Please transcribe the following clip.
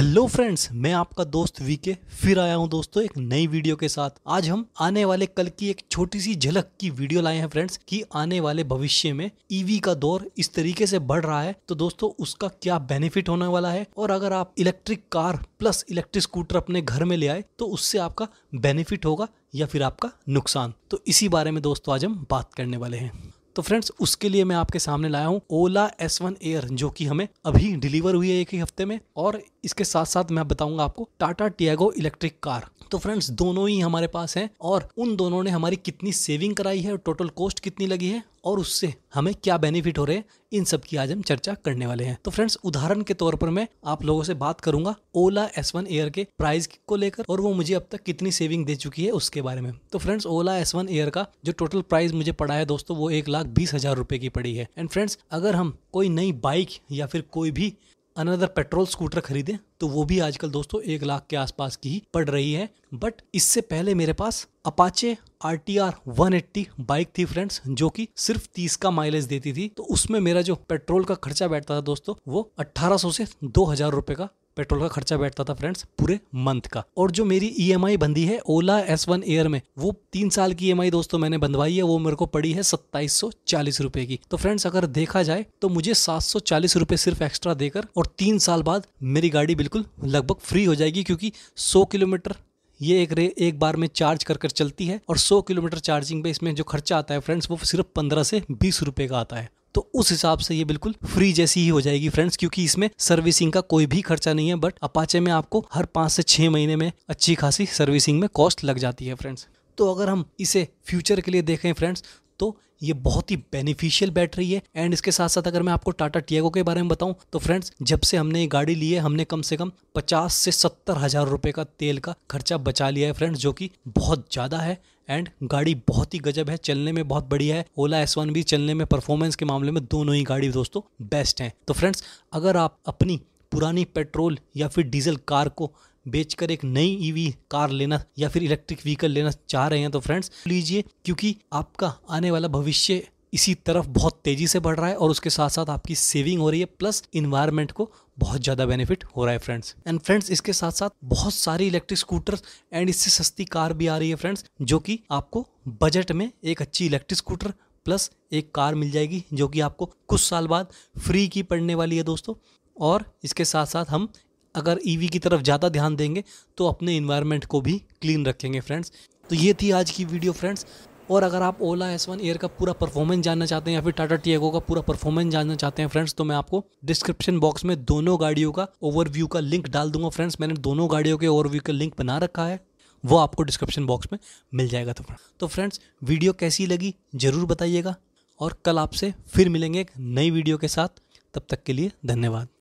hello friends मैं आपका दोस्त वीके फिर आया हूं दोस्तों एक नई वीडियो के साथ आज हम आने वाले कल की एक छोटी सी झलक की वीडियो लाए हैं फ्रेंड्स कि आने वाले भविष्य में ईवी e का दौर इस तरीके से बढ़ रहा है तो दोस्तों उसका क्या बेनिफिट होने वाला है और अगर आप electric car plus electric scooter अपने घर में ले आए तो उससे आपका बेनिफिट होगा या फिर आपका नुकसान तो इसी बारे में दोस्तों आज हम बात करने वाले हैं तो फ्रेंड्स उसके लिए मैं आपके सामने लाया हूँ ओला एस वन एयर जो कि हमें अभी डिलीवर हुई है एक ही हफ्ते में और इसके साथ साथ मैं बताऊंगा आपको टाटा टियागो इलेक्ट्रिक कार तो फ्रेंड्स दोनों ही हमारे पास हैं और उन दोनों ने हमारी कितनी सेविंग कराई है और टोटल कॉस्ट कितनी लगी है और उससे हमें क्या बेनिफिट हो रहे हैं इन सब की आज हम चर्चा करने वाले हैं तो फ्रेंड्स उदाहरण के तौर पर मैं आप लोगों से बात करूंगा ओला एस वन एयर के प्राइस को लेकर और वो मुझे अब तक कितनी सेविंग दे चुकी है उसके बारे में तो friends Ola S one air का जो टोटल प्राइस मुझे पड़ा है दोस्तों वो एक लाख बीस हजार रुपए की पड़ी है एंड फ्रेंड्स अगर हम कोई नई बाइक या फिर कोई भी अनदर पेट्रोल स्कूटर खरीदे तो वो भी आजकल दोस्तों एक लाख के आसपास की ही पड़ रही है बट इससे पहले मेरे पास Apache R T R one eighty bike थी फ्रेंड्स जो कि सिर्फ तीस का माइलेज देती थी तो उसमें मेरा जो पेट्रोल का खर्चा बैठता था दोस्तों वो अट्ठारह सौ से दो हजार रुपए का पेट्रोल का खर्चा बैठता था फ्रेंड्स पूरे मंथ का और जो मेरी ई e बंधी है ओला एस वन एयर में वो तीन साल की ई e दोस्तों मैंने बंधवाई है वो मेरे को पड़ी है सत्ताईस रुपए की तो फ्रेंड्स अगर देखा जाए तो मुझे सात रुपए सिर्फ एक्स्ट्रा देकर और तीन साल बाद मेरी गाड़ी बिल्कुल लगभग फ्री हो जाएगी क्योंकि सौ किलोमीटर ये एक रे एक बार में चार्ज कर कर चलती है और 100 किलोमीटर चार्जिंग पे इसमें जो खर्चा आता है फ्रेंड्स वो सिर्फ 15 से 20 रुपए का आता है तो उस हिसाब से ये बिल्कुल फ्री जैसी ही हो जाएगी फ्रेंड्स क्योंकि इसमें सर्विसिंग का कोई भी खर्चा नहीं है बट अपाचे में आपको हर पाँच से छः महीने में अच्छी खासी सर्विसिंग में कॉस्ट लग जाती है फ्रेंड्स तो अगर हम इसे फ्यूचर के लिए देखें फ्रेंड्स तो ये बहुत ही बेनिफिशियल बैटरी है एंड इसके साथ साथ अगर मैं आपको टाटा टियागो के बारे में बताऊं तो फ्रेंड्स जब से हमने ये गाड़ी ली है हमने कम से कम पचास से सत्तर हज़ार रुपये का तेल का खर्चा बचा लिया है फ्रेंड्स जो कि बहुत ज़्यादा है एंड गाड़ी बहुत ही गजब है चलने में बहुत बढ़िया है ओला एस वन भी चलने में परफॉर्मेंस के मामले में दोनों ही गाड़ी दोस्तों बेस्ट हैं तो फ्रेंड्स अगर आप अपनी पुरानी पेट्रोल या फिर डीजल कार को बेचकर एक नई ईवी e कार लेना या फिर इलेक्ट्रिक व्हीकल लेना चाह रहे हैं तो फ्रेंड्स लीजिए क्योंकि आपका आने वाला भविष्य इसी तरफ बहुत तेजी से बढ़ रहा है और उसके साथ साथ आपकी सेविंग हो रही है प्लस इन्वायरमेंट को बहुत ज़्यादा बेनिफिट हो रहा है फ्रेंड्स एंड फ्रेंड्स इसके साथ साथ बहुत सारी इलेक्ट्रिक स्कूटर एंड इससे सस्ती कार भी आ रही है फ्रेंड्स जो कि आपको बजट में एक अच्छी इलेक्ट्रिक स्कूटर प्लस एक कार मिल जाएगी जो कि आपको कुछ साल बाद फ्री की पड़ने वाली है दोस्तों और इसके साथ साथ हम अगर ईवी e की तरफ ज़्यादा ध्यान देंगे तो अपने इन्वायरमेंट को भी क्लीन रखेंगे फ्रेंड्स तो ये थी आज की वीडियो फ्रेंड्स और अगर आप ओला एस वन एयर का पूरा परफॉर्मेंस जानना चाहते हैं या फिर टाटा टीएगो का पूरा परफॉर्मेंस जानना चाहते हैं फ्रेंड्स तो मैं आपको डिस्क्रिप्शन बॉक्स में दोनों गाड़ियों का ओवरव्यू का लिंक डाल दूंगा फ्रेंड्स मैंने दोनों गाड़ियों के ओवरव्यू का लिंक बना रखा है वो आपको डिस्क्रिप्शन बॉक्स में मिल जाएगा तो तो फ्रेंड्स वीडियो कैसी लगी ज़रूर बताइएगा और कल आपसे फिर मिलेंगे एक नई वीडियो के साथ तब तक के लिए धन्यवाद